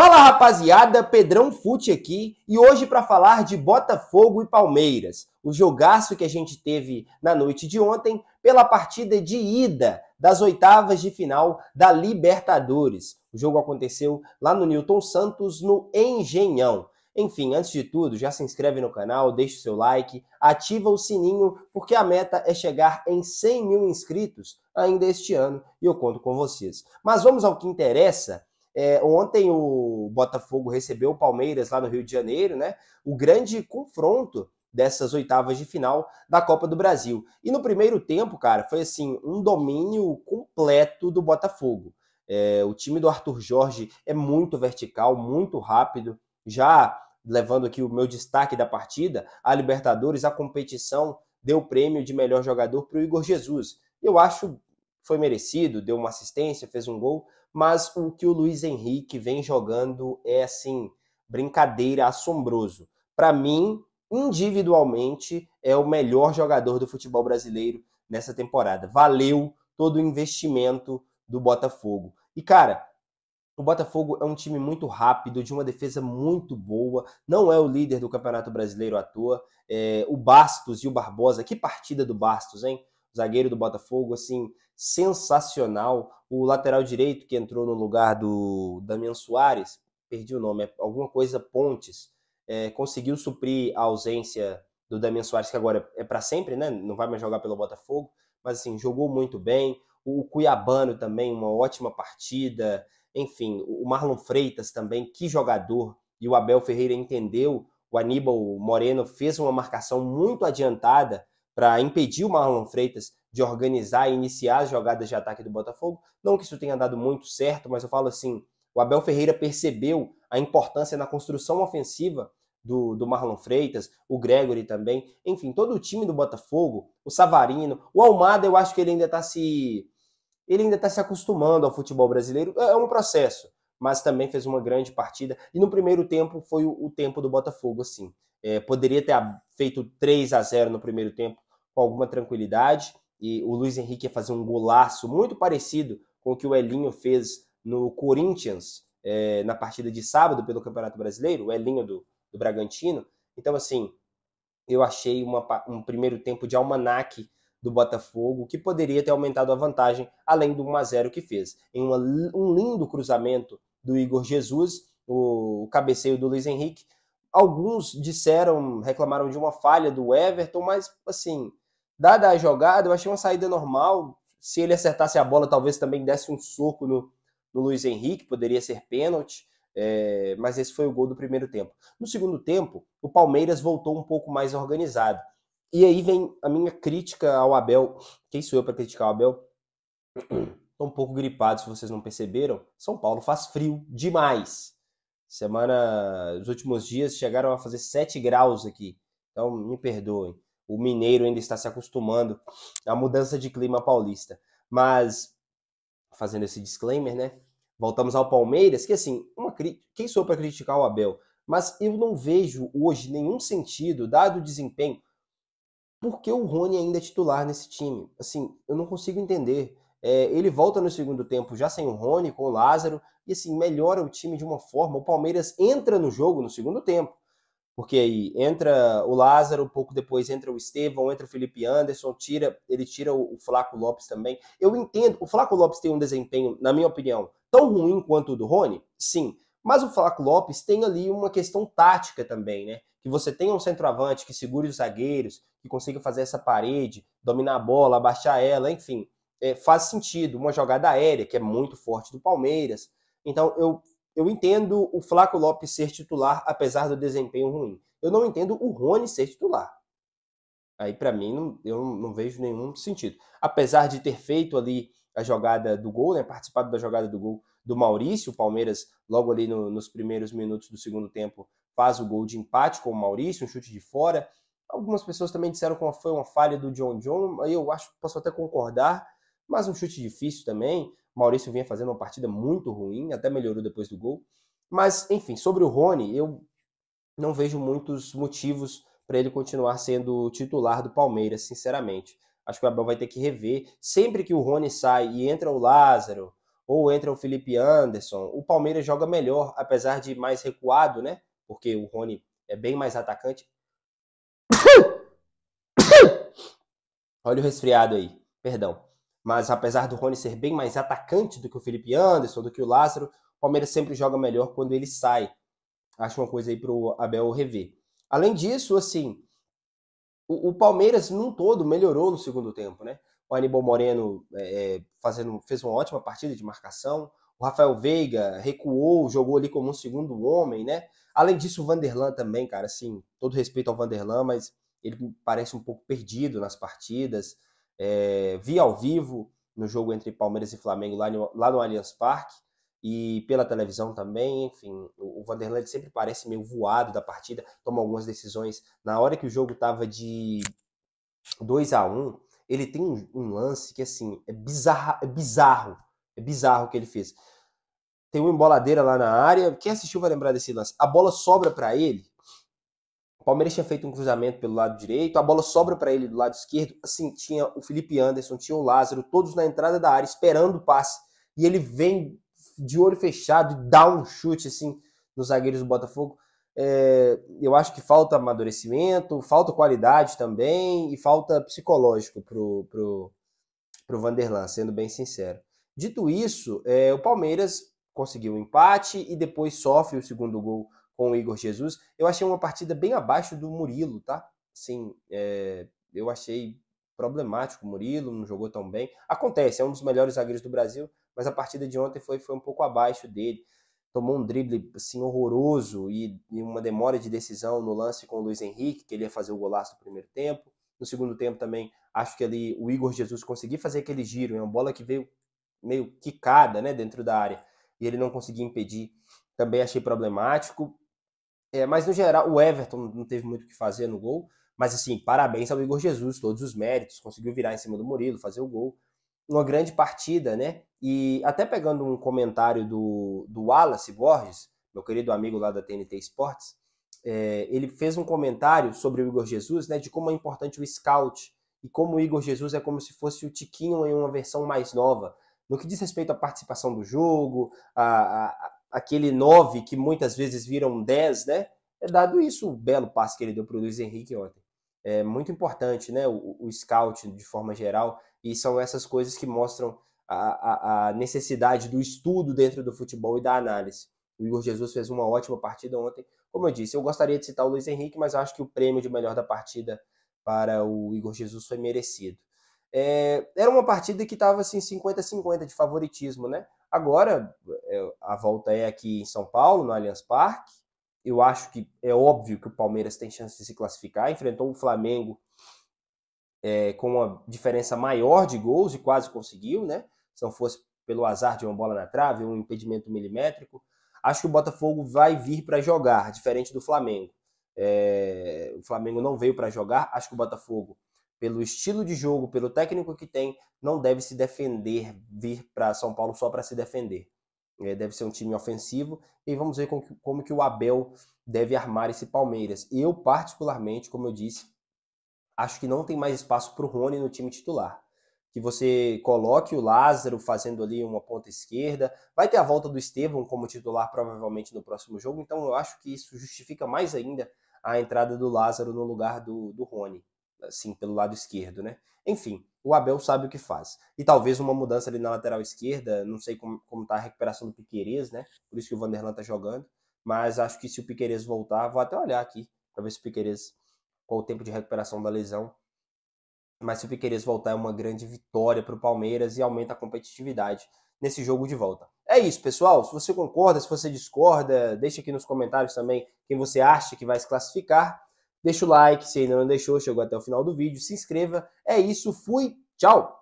Fala rapaziada, Pedrão Fute aqui e hoje para falar de Botafogo e Palmeiras, o jogaço que a gente teve na noite de ontem pela partida de ida das oitavas de final da Libertadores. O jogo aconteceu lá no Newton Santos, no Engenhão. Enfim, antes de tudo, já se inscreve no canal, deixa o seu like, ativa o sininho, porque a meta é chegar em 100 mil inscritos ainda este ano e eu conto com vocês. Mas vamos ao que interessa é, ontem o Botafogo recebeu o Palmeiras lá no Rio de Janeiro, né? O grande confronto dessas oitavas de final da Copa do Brasil. E no primeiro tempo, cara, foi assim um domínio completo do Botafogo. É, o time do Arthur Jorge é muito vertical, muito rápido. Já levando aqui o meu destaque da partida, a Libertadores, a competição deu o prêmio de melhor jogador para o Igor Jesus. Eu acho foi merecido, deu uma assistência, fez um gol, mas o que o Luiz Henrique vem jogando é assim, brincadeira, assombroso. Para mim, individualmente, é o melhor jogador do futebol brasileiro nessa temporada. Valeu todo o investimento do Botafogo. E cara, o Botafogo é um time muito rápido, de uma defesa muito boa, não é o líder do Campeonato Brasileiro à toa. É, o Bastos e o Barbosa, que partida do Bastos, hein? zagueiro do Botafogo, assim, sensacional. O lateral direito que entrou no lugar do Damian Soares, perdi o nome, é alguma coisa Pontes, é, conseguiu suprir a ausência do Damian Soares, que agora é para sempre, né? Não vai mais jogar pelo Botafogo, mas assim, jogou muito bem. O Cuiabano também, uma ótima partida. Enfim, o Marlon Freitas também, que jogador. E o Abel Ferreira entendeu. O Aníbal Moreno fez uma marcação muito adiantada para impedir o Marlon Freitas de organizar e iniciar as jogadas de ataque do Botafogo. Não que isso tenha dado muito certo, mas eu falo assim: o Abel Ferreira percebeu a importância na construção ofensiva do, do Marlon Freitas, o Gregory também, enfim, todo o time do Botafogo, o Savarino, o Almada, eu acho que ele ainda está se. Ele ainda está se acostumando ao futebol brasileiro. É, é um processo, mas também fez uma grande partida. E no primeiro tempo foi o, tempo do Botafogo, assim. É, poderia ter feito 3 a 0 no primeiro tempo com alguma tranquilidade e o Luiz Henrique ia fazer um golaço muito parecido com o que o Elinho fez no Corinthians é, na partida de sábado pelo Campeonato Brasileiro, o Elinho do, do Bragantino. Então, assim, eu achei uma, um primeiro tempo de almanaque do Botafogo, que poderia ter aumentado a vantagem, além do 1x0 que fez. Em uma, um lindo cruzamento do Igor Jesus, o, o cabeceio do Luiz Henrique. Alguns disseram, reclamaram de uma falha do Everton, mas assim, Dada a jogada, eu achei uma saída normal. Se ele acertasse a bola, talvez também desse um soco no, no Luiz Henrique, poderia ser pênalti. É, mas esse foi o gol do primeiro tempo. No segundo tempo, o Palmeiras voltou um pouco mais organizado. E aí vem a minha crítica ao Abel. Quem sou eu para criticar o Abel? Estou um pouco gripado, se vocês não perceberam. São Paulo faz frio demais. Semana, os últimos dias chegaram a fazer 7 graus aqui. Então me perdoem o mineiro ainda está se acostumando à mudança de clima paulista. Mas, fazendo esse disclaimer, né? Voltamos ao Palmeiras, que assim, uma cri... quem sou para criticar o Abel? Mas eu não vejo hoje nenhum sentido, dado o desempenho, por que o Rony ainda é titular nesse time? Assim, eu não consigo entender. É, ele volta no segundo tempo já sem o Rony, com o Lázaro, e assim, melhora o time de uma forma. O Palmeiras entra no jogo no segundo tempo porque aí entra o Lázaro, pouco depois entra o Estevão, entra o Felipe Anderson, tira, ele tira o, o Flaco Lopes também. Eu entendo, o Flaco Lopes tem um desempenho, na minha opinião, tão ruim quanto o do Rony, sim. Mas o Flaco Lopes tem ali uma questão tática também, né? Que você tenha um centroavante que segure os zagueiros, que consiga fazer essa parede, dominar a bola, abaixar ela, enfim. É, faz sentido. Uma jogada aérea, que é muito forte do Palmeiras. Então, eu eu entendo o Flaco Lopes ser titular, apesar do desempenho ruim. Eu não entendo o Rony ser titular. Aí, para mim, não, eu não vejo nenhum sentido. Apesar de ter feito ali a jogada do gol, né, participado da jogada do gol do Maurício, o Palmeiras, logo ali no, nos primeiros minutos do segundo tempo, faz o gol de empate com o Maurício, um chute de fora. Algumas pessoas também disseram que foi uma falha do John John, aí eu acho que posso até concordar, mas um chute difícil também. Maurício vinha fazendo uma partida muito ruim, até melhorou depois do gol. Mas, enfim, sobre o Rony, eu não vejo muitos motivos para ele continuar sendo titular do Palmeiras, sinceramente. Acho que o Abel vai ter que rever. Sempre que o Rony sai e entra o Lázaro ou entra o Felipe Anderson, o Palmeiras joga melhor, apesar de mais recuado, né? Porque o Rony é bem mais atacante. Olha o resfriado aí, perdão mas apesar do Rony ser bem mais atacante do que o Felipe Anderson, do que o Lázaro, o Palmeiras sempre joga melhor quando ele sai. Acho uma coisa aí para o Abel rever. Além disso, assim, o, o, Palmeiras num todo melhorou no segundo tempo, né? O Aníbal Moreno é, é, fazendo, fez uma ótima partida de marcação, o Rafael Veiga recuou, jogou ali como um segundo homem, né? Além disso, o Vanderlan também, cara, assim, todo respeito ao Vanderlan, mas ele parece um pouco perdido nas partidas. É, vi ao vivo no jogo entre Palmeiras e Flamengo lá no, lá no Allianz Parque e pela televisão também, enfim, o Vanderlei sempre parece meio voado da partida, toma algumas decisões. Na hora que o jogo estava de 2 a 1 um, ele tem um, um, lance que, assim, é, bizarra, é bizarro, é bizarro o que ele fez. Tem uma emboladeira lá na área, quem assistiu vai lembrar desse lance. A bola sobra para ele, Palmeiras tinha feito um cruzamento pelo lado direito, a bola sobra para ele do lado esquerdo. Assim, tinha o Felipe Anderson, tinha o Lázaro, todos na entrada da área esperando o passe. E ele vem de olho fechado e dá um chute assim nos zagueiros do Botafogo. É, eu acho que falta amadurecimento, falta qualidade também e falta psicológico pro, pro, pro Vanderlan, sendo bem sincero. Dito isso, é, o Palmeiras conseguiu o um empate e depois sofre o segundo gol com o Igor Jesus. Eu achei uma partida bem abaixo do Murilo, tá? Sim, é, eu achei problemático o Murilo, não jogou tão bem. Acontece, é um dos melhores zagueiros do Brasil, mas a partida de ontem foi, foi um pouco abaixo dele. Tomou um drible assim, horroroso e, e uma demora de decisão no lance com o Luiz Henrique, que ele ia fazer o golaço no primeiro tempo. No segundo tempo também, acho que ali o Igor Jesus conseguiu fazer aquele giro, é uma bola que veio meio quicada né, dentro da área e ele não conseguia impedir. Também achei problemático. É, mas no geral, o Everton não teve muito o que fazer no gol. Mas assim, parabéns ao Igor Jesus, todos os méritos, conseguiu virar em cima do Murilo, fazer o gol. Uma grande partida, né? E até pegando um comentário do, do Wallace Borges, meu querido amigo lá da TNT Esportes, é, ele fez um comentário sobre o Igor Jesus, né? De como é importante o scout e como o Igor Jesus é como se fosse o Tiquinho em uma versão mais nova. No que diz respeito à participação do jogo, a, a aquele 9 que muitas vezes viram 10, né? É dado isso o belo passe que ele deu para o Luiz Henrique ontem. É muito importante, né? O, o scout de forma geral, e são essas coisas que mostram a, a, a, necessidade do estudo dentro do futebol e da análise. O Igor Jesus fez uma ótima partida ontem. Como eu disse, eu gostaria de citar o Luiz Henrique, mas acho que o prêmio de melhor da partida para o Igor Jesus foi merecido. É, era uma partida que estava assim 50-50 de favoritismo, né? Agora é, a volta é aqui em São Paulo, no Allianz Parque. Eu acho que é óbvio que o Palmeiras tem chance de se classificar. Enfrentou o Flamengo é, com uma diferença maior de gols e quase conseguiu, né? Se não fosse pelo azar de uma bola na trave, um impedimento milimétrico. Acho que o Botafogo vai vir para jogar, diferente do Flamengo. É, o Flamengo não veio para jogar. Acho que o Botafogo pelo estilo de jogo, pelo técnico que tem, não deve se defender, vir para São Paulo só para se defender. É, deve ser um time ofensivo e vamos ver como que, como que o Abel deve armar esse Palmeiras. Eu, particularmente, como eu disse, acho que não tem mais espaço para o Rony no time titular. Que você coloque o Lázaro fazendo ali uma ponta esquerda. Vai ter a volta do Estevão como titular, provavelmente, no próximo jogo. Então, eu acho que isso justifica mais ainda a entrada do Lázaro no lugar do, do Rony assim, pelo lado esquerdo, né? Enfim, o Abel sabe o que faz. E talvez uma mudança ali na lateral esquerda, não sei como, como tá a recuperação do Piquerez, né? Por isso que o Vanderlan tá jogando. Mas acho que se o Piquerez voltar, vou até olhar aqui para ver se o Piquerez, qual o tempo de recuperação da lesão. Mas se o Piquerez voltar, é uma grande vitória para o Palmeiras e aumenta a competitividade nesse jogo de volta. É isso, pessoal. Se você concorda, se você discorda, deixa aqui nos comentários também quem você acha que vai se classificar. Deixa o like se ainda não deixou, chegou até o final do vídeo, se inscreva. É isso, fui, tchau!